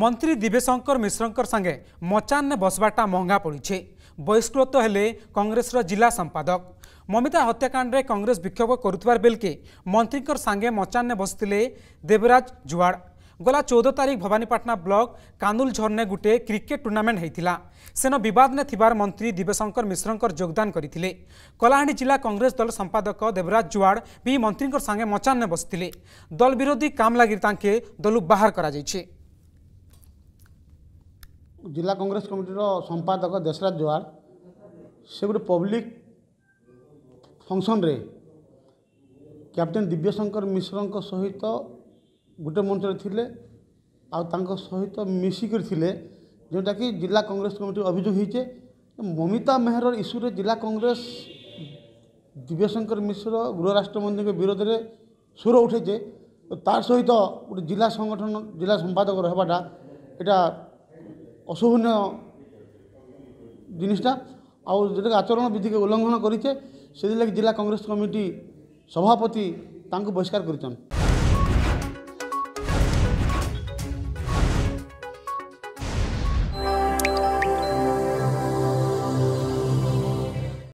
मंत्री दिव्यशंकर मिश्र संगे मचान बसवाटा महंगा पड़े बहिष्कृत तो हेले कंग्रेस जिला संपादक ममिता हत्याकांड कंग्रेस विक्षोभ करुवार बेलके मंत्री सागे मचान बसते देवराज जुआड़ गला चौदह तारीख भवानीपाटना ब्लक कानुलझर ने गोटे क्रिकेट टूर्णामेंट होता सेन बद ने थिबार मंत्री दिव्यशंकर मिश्र जोगदान करते कलाहां जिला कांग्रेस दल संपादक देवराज जुआड़ भी मंत्री सांगे मचान ने बसते दल विरोधी काम लगे दलू बाहर कर জেলা কংগ্রেস কমিটির সম্পাদক দেশরাজ জোয়ার সে গোটে পব্লিক ଫଙ୍କସନ୍ରେ କ୍ୟାପ୍ଟେନ୍ ଦିବ୍ୟଶଙ୍କର ମିଶ୍ରଙ୍କ ସହିତ ଗୋଟେ ମଞ୍ଚରେ ଥିଲେ ଆଉ ତାଙ୍କ ସହିତ ମିଶିକରି ଥିଲେ ଯେଉଁଟାକି ଜିଲ୍ଲା କଂଗ୍ରେସ କମିଟି ଅଭିଯୋଗ ହେଇଛେ ମମିତା ମେହରର ଇସ୍ୟୁରେ ଜିଲ୍ଲା କଂଗ୍ରେସ ଦିବ୍ୟଶଙ୍କର ମିଶ୍ର ଗୃହରାଷ୍ଟ୍ରମନ୍ତ୍ରୀଙ୍କ ବିରୋଧରେ ସ୍ୱର ଉଠେଇଛେ ତାର ସହିତ ଗୋଟେ ଜିଲ୍ଲା ସଂଗଠନ ଜିଲ୍ଲା ସମ୍ପାଦକ ରହିବାଟା ଏଇଟା ଅଶୋଭନୀୟ ଜିନିଷଟା ଆଉ ଯେଉଁଟାକି ଆଚରଣ ବିଧିକୁ ଉଲ୍ଲଂଘନ କରିଛେ ସେଥିଲାଗି ଜିଲ୍ଲା କଂଗ୍ରେସ କମିଟି ସଭାପତି ତାଙ୍କୁ ବହିଷ୍କାର କରିଛନ୍